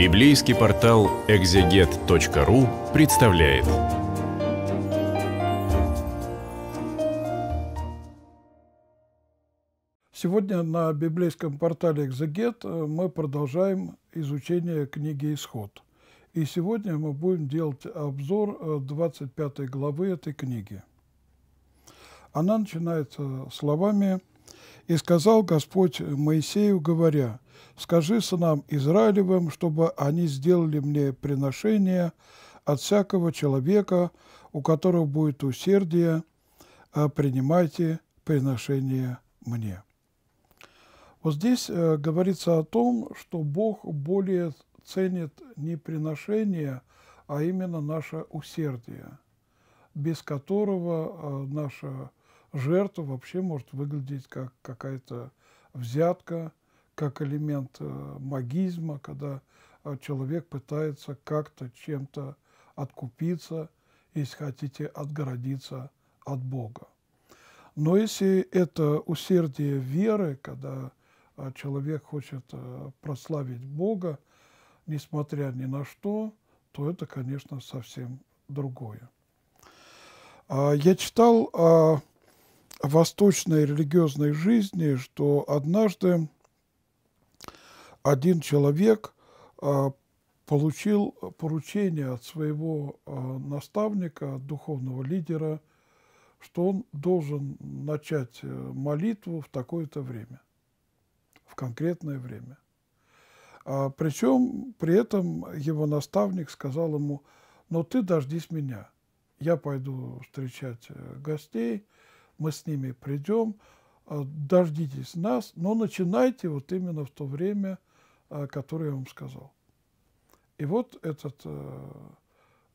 Библейский портал экзегет.ру представляет. Сегодня на библейском портале «Экзегет» э, мы продолжаем изучение книги «Исход». И сегодня мы будем делать обзор 25 э, главы этой книги. Она начинается словами «И сказал Господь Моисею, говоря, скажи сынам Израилевым, чтобы они сделали мне приношение от всякого человека, у которого будет усердие, а принимайте приношение мне». Вот здесь э, говорится о том, что Бог более ценит не приношение, а именно наше усердие, без которого э, наша жертва вообще может выглядеть как какая-то взятка, как элемент э, магизма, когда э, человек пытается как-то чем-то откупиться, если хотите, отгородиться от Бога. Но если это усердие веры, когда э, человек хочет прославить Бога, несмотря ни на что, то это, конечно, совсем другое. А, я читал о восточной религиозной жизни, что однажды один человек а, получил поручение от своего а, наставника, от духовного лидера, что он должен начать э, молитву в такое-то время, в конкретное время. А, причем при этом его наставник сказал ему, но ты дождись меня, я пойду встречать э, гостей, мы с ними придем, дождитесь нас, но начинайте вот именно в то время – а, который я вам сказал. И вот этот э,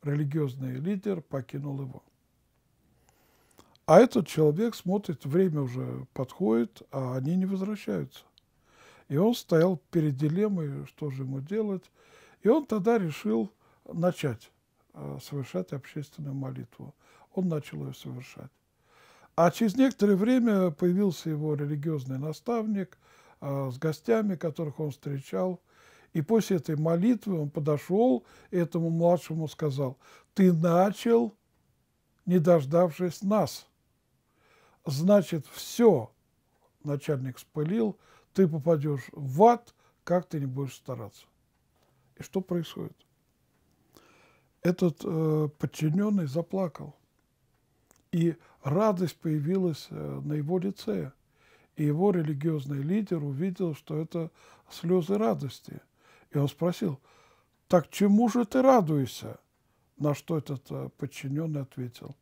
религиозный лидер покинул его. А этот человек смотрит, время уже подходит, а они не возвращаются. И он стоял перед дилеммой, что же ему делать. И он тогда решил начать э, совершать общественную молитву. Он начал ее совершать. А через некоторое время появился его религиозный наставник – а, с гостями, которых он встречал. И после этой молитвы он подошел и этому младшему сказал, «Ты начал, не дождавшись нас. Значит, все, начальник спылил, ты попадешь в ад, как ты не будешь стараться». И что происходит? Этот э, подчиненный заплакал, и радость появилась э, на его лице – и его религиозный лидер увидел, что это слезы радости. И он спросил, так чему же ты радуешься? На что этот э, подчиненный ответил,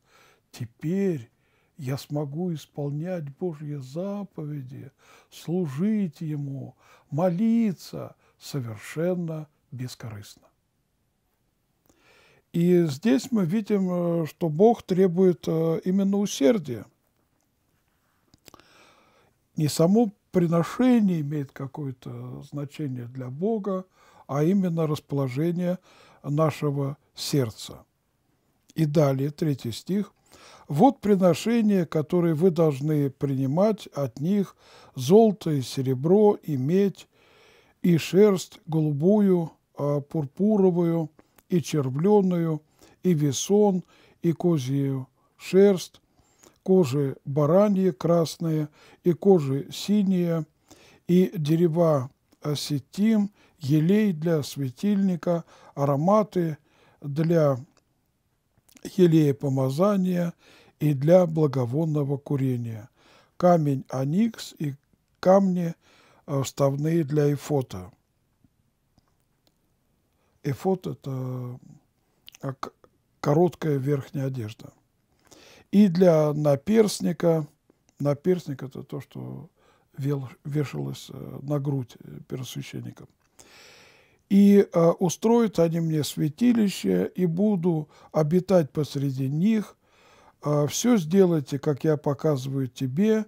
теперь я смогу исполнять Божьи заповеди, служить Ему, молиться совершенно бескорыстно. И здесь мы видим, э, что Бог требует э, именно усердия не само приношение имеет какое-то значение для Бога, а именно расположение нашего сердца. И далее, третий стих. «Вот приношения, которые вы должны принимать от них, золото и серебро, и медь, и шерсть голубую, а, пурпуровую, и червленую, и весон, и козью шерсть, кожи бараньи красные и кожи синие, и дерева осетим, елей для светильника, ароматы для елея помазания и для благовонного курения, камень аникс и камни э, вставные для эфота. Эфот – это э, короткая верхняя одежда – и для наперстника. Наперстник – это то, что вешалось э, на грудь э, первосвященникам. И э, устроят они мне святилище, и буду обитать посреди них. Э, все сделайте, как я показываю тебе,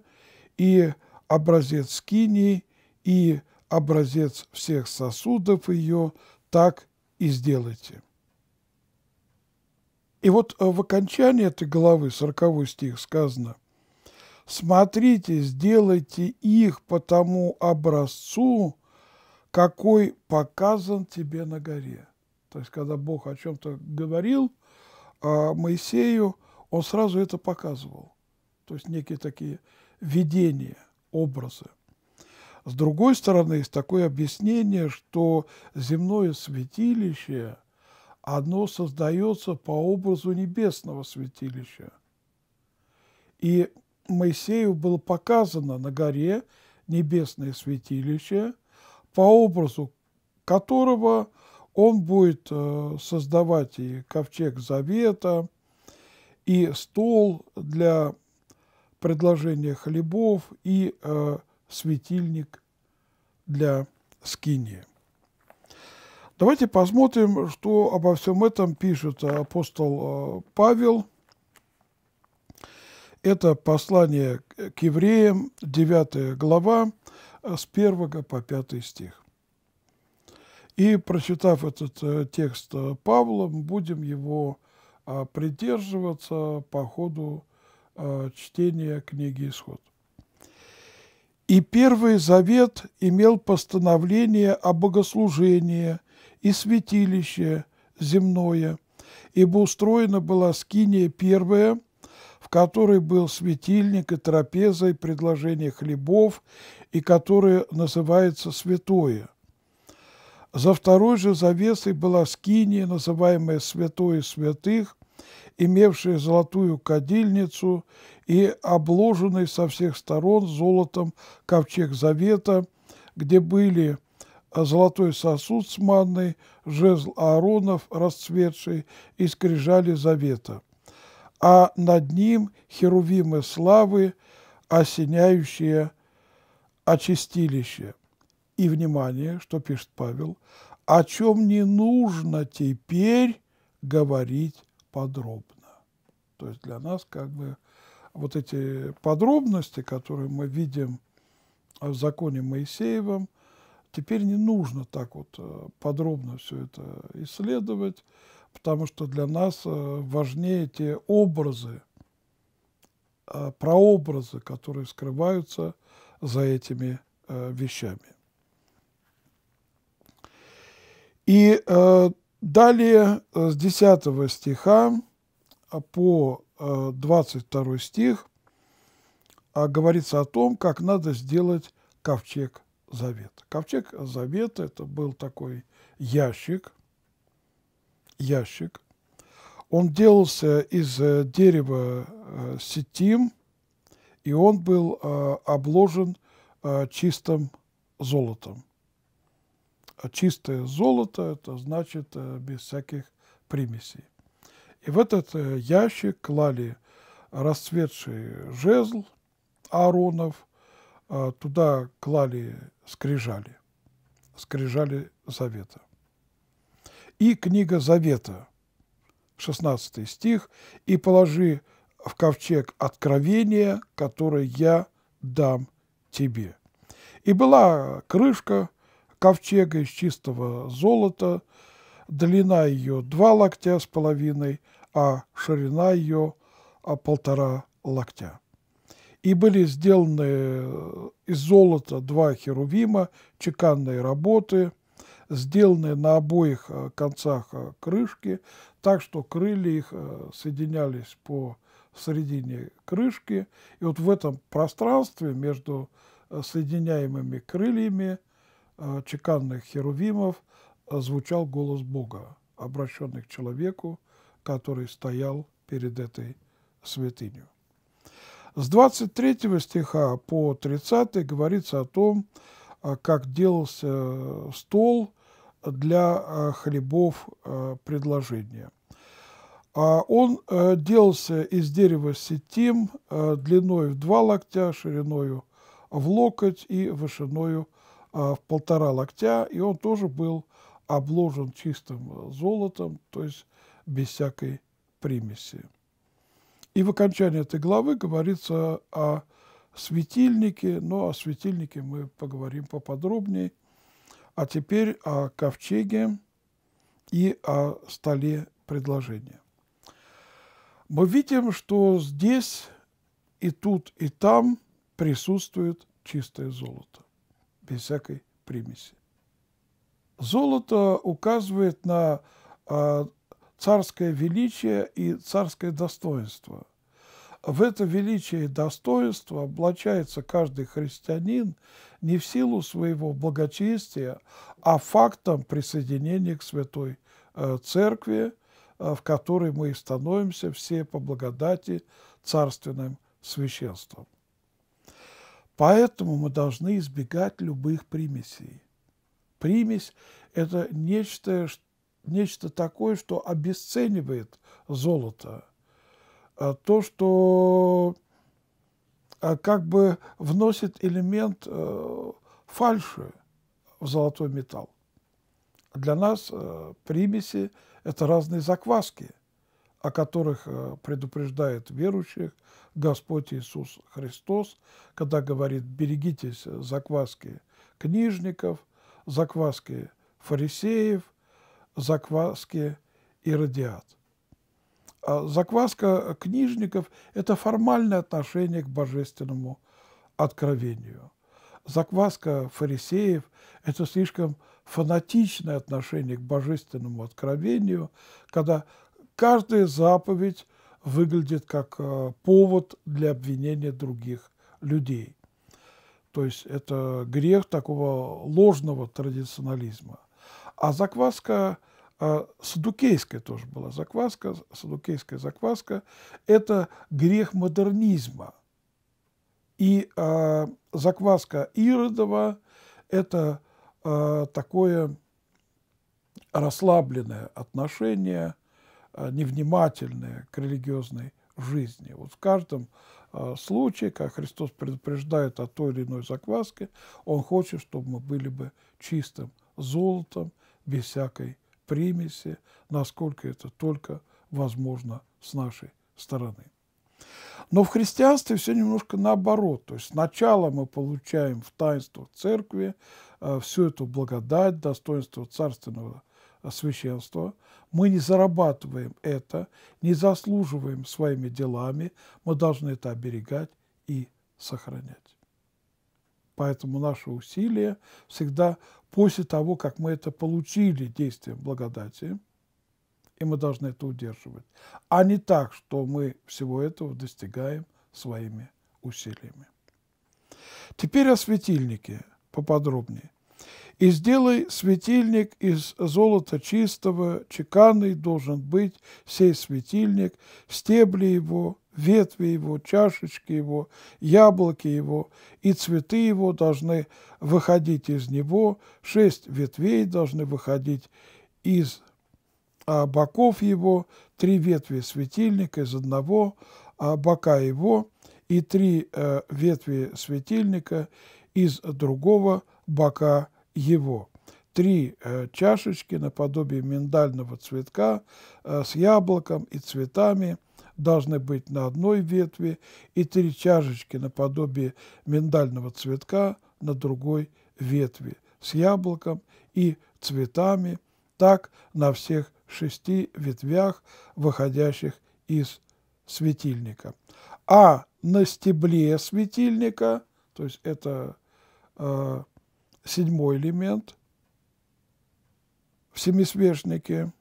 и образец скини, и образец всех сосудов ее, так и сделайте. И вот э, в окончании этой главы, 40 стих, сказано, «Смотрите, сделайте их по тому образцу, какой показан тебе на горе». То есть, когда Бог о чем-то говорил а, Моисею, он сразу это показывал. То есть, некие такие видения, образы. С другой стороны, есть такое объяснение, что земное святилище – оно создается по образу небесного святилища. И Моисею было показано на горе небесное святилище, по образу которого он будет э, создавать и ковчег завета, и стол для предложения хлебов, и э, светильник для скинии. Давайте посмотрим, что обо всем этом пишет э, апостол э, Павел. Это послание к евреям, 9 глава, э, с 1 по 5 стих. И, прочитав этот текст Павла, мы будем его придерживаться по ходу чтения книги «Исход». И Первый Завет имел постановление о богослужении и святилище земное, ибо устроена была скиния первая, в которой был светильник и трапеза и предложение хлебов, и которое называется святое. За второй же завесой была скиния, называемая святое святых, имевший золотую кадильницу и обложенный со всех сторон золотом ковчег завета, где были э, золотой сосуд с манной, жезл Ааронов, расцветший, и скрижали завета. А над ним херувимы славы, осеняющие очистилище. И внимание, что пишет Павел, о чем не нужно теперь говорить подробно. То есть для нас как бы вот эти подробности, которые мы видим э, в законе Моисеевом, теперь не нужно так вот э, подробно все это исследовать, потому что для нас э, важнее те образы, прообразы, которые скрываются за этими вещами. И Далее э, с 10 стиха по 22 э, стих а, говорится о том, как надо сделать ковчег завета. Ковчег завета – это был такой ящик, ящик. Он делался из э, дерева сетим, и он был обложен чистым золотом чистое золото, это значит э, без всяких примесей. И в этот э, ящик клали расцветший жезл Ааронов, э, туда клали скрижали, скрижали завета. И книга завета, 16 стих, «И положи в ковчег откровение, которое я дам тебе». И была крышка ковчега из чистого золота, длина ее два локтя с половиной, а ширина ее а, полтора локтя. И были сделаны э, из золота два херувима, чеканные работы, сделанные на обоих э, концах э, крышки, так что крылья их соединялись по середине крышки. И вот в этом пространстве между соединяемыми крыльями Э, чеканных херувимов э, звучал голос Бога, обращенный к человеку, который стоял перед этой святыней. С 23 стиха по 30 говорится о том, э, как делался стол для хлебов предложения. А он делался из дерева сетим длиной в два локтя, шириною в локоть и вышиною а, в полтора локтя, и он тоже был обложен чистым э, золотом, то есть без всякой примеси. И в окончании этой главы говорится о светильнике, но о светильнике мы поговорим поподробнее. А теперь о ковчеге и о столе предложения. Мы видим, что здесь и тут, и там присутствует чистое золото без всякой примеси. Золото указывает на а, царское величие и царское достоинство. В это величие и достоинство облачается каждый христианин не в силу своего благочестия, а фактом присоединения к Святой э, Церкви, э, в которой мы и становимся все по благодати царственным священством. Поэтому мы должны избегать любых примесей. Примесь – это нечто, нечто такое, что обесценивает золото. А то, что а как бы вносит элемент э, фальши в золотой металл. Для нас э, примеси – это разные закваски – о которых э, предупреждает верующих Господь Иисус Христос, когда говорит «берегитесь закваски книжников, закваски фарисеев, закваски иродиат». А закваска книжников – это формальное отношение к божественному откровению. Закваска фарисеев – это слишком фанатичное отношение к божественному откровению, когда каждая заповедь выглядит как э, повод для обвинения других людей. То есть это грех такого ложного традиционализма. А закваска э, садукейская тоже была закваска, садукейская закваска – это грех модернизма. И э, закваска Иродова – это э, такое расслабленное отношение – а, невнимательные к религиозной жизни. Вот в каждом а, случае, как Христос предупреждает о той или иной закваске, Он хочет, чтобы мы были бы чистым золотом, без всякой примеси, насколько это только возможно с нашей стороны. Но в христианстве все немножко наоборот. То есть сначала мы получаем в таинствах церкви а, всю эту благодать, достоинство царственного священства, мы не зарабатываем это, не заслуживаем своими делами, мы должны это оберегать и сохранять. Поэтому наши усилия всегда после того, как мы это получили действием благодати, и мы должны это удерживать, а не так, что мы всего этого достигаем своими усилиями. Теперь о светильнике поподробнее и сделай светильник из золота чистого, чеканный должен быть сей светильник, стебли его, ветви его, чашечки его, яблоки его, и цветы его должны выходить из него, шесть ветвей должны выходить из а, боков его, три ветви светильника из одного а, бока его, и три э, ветви светильника из другого бока его. Три э, чашечки наподобие миндального цветка э, с яблоком и цветами должны быть на одной ветви и три чашечки наподобие миндального цветка на другой ветви с яблоком и цветами, так на всех шести ветвях, выходящих из светильника. А на стебле светильника, то есть это э, седьмой элемент в семисвешнике,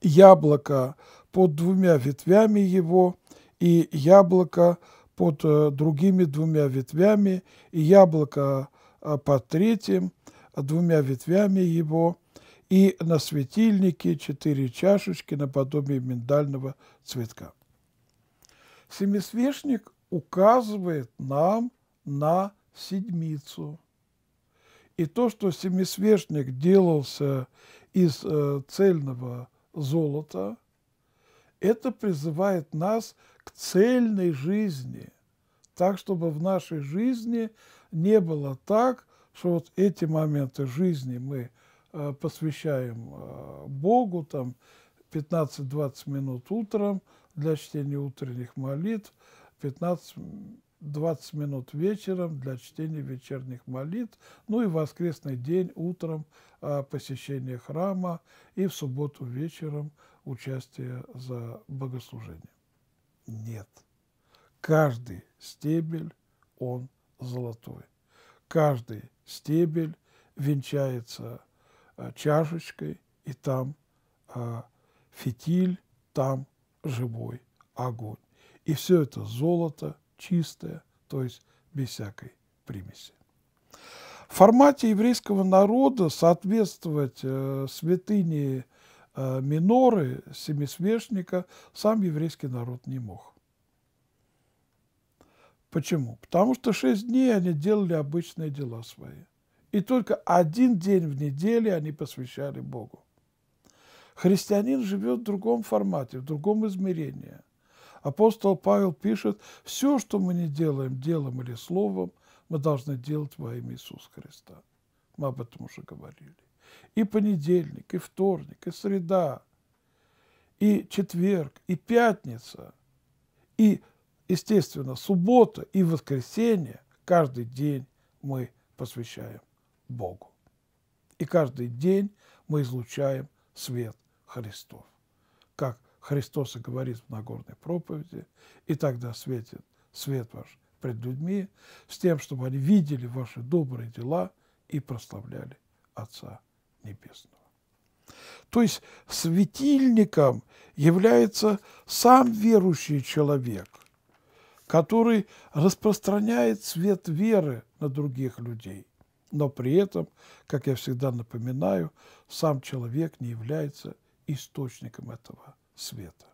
яблоко под двумя ветвями его и яблоко под э, другими двумя ветвями, и яблоко э, под третьим э, двумя ветвями его, и на светильнике четыре чашечки наподобие миндального цветка. Семисвешник указывает нам на седмицу – и то, что семисвешник делался из э, цельного золота, это призывает нас к цельной жизни, так, чтобы в нашей жизни не было так, что вот эти моменты жизни мы э, посвящаем э, Богу, там 15-20 минут утром для чтения утренних молитв, 15 20 минут вечером для чтения вечерних молитв, ну и воскресный день утром а, посещение храма и в субботу вечером участие за богослужением. Нет. Каждый стебель, он золотой. Каждый стебель венчается а, чашечкой, и там а, фитиль, там живой огонь. И все это золото – чистое, то есть без всякой примеси. В формате еврейского народа соответствовать э, святыне э, миноры, семисвешника, сам еврейский народ не мог. Почему? Потому что шесть дней они делали обычные дела свои. И только один день в неделю они посвящали Богу. Христианин живет в другом формате, в другом измерении. Апостол Павел пишет, все, что мы не делаем делом или словом, мы должны делать во имя Иисуса Христа. Мы об этом уже говорили. И понедельник, и вторник, и среда, и четверг, и пятница, и, естественно, суббота и воскресенье каждый день мы посвящаем Богу. И каждый день мы излучаем свет Христов, как Христос и говорит в Нагорной проповеди, и тогда светит свет ваш пред людьми, с тем, чтобы они видели ваши добрые дела и прославляли Отца Небесного. То есть светильником является сам верующий человек, который распространяет свет веры на других людей. Но при этом, как я всегда напоминаю, сам человек не является источником этого света.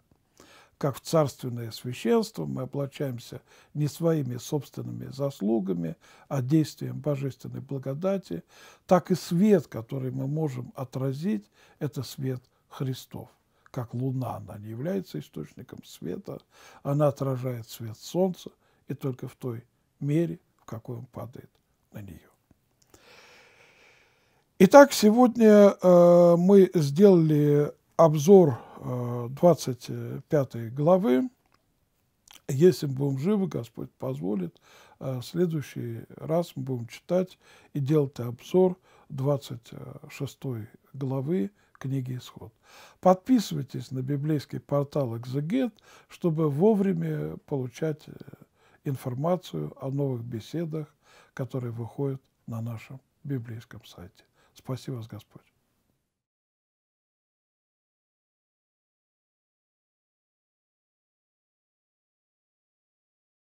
Как в царственное священство мы оплачаемся не своими собственными заслугами, а действием божественной благодати, так и свет, который мы можем отразить, это свет Христов. Как луна она не является источником света, она отражает свет солнца и только в той мере, в какой он падает на нее. Итак, сегодня э, мы сделали обзор 25 э, главы, если будем живы, Господь позволит, э, в следующий раз мы будем читать и делать обзор 26 главы книги «Исход». Подписывайтесь на библейский портал «Экзегет», чтобы вовремя получать э, информацию о новых беседах, которые выходят на нашем библейском сайте. Спасибо вас, Господь.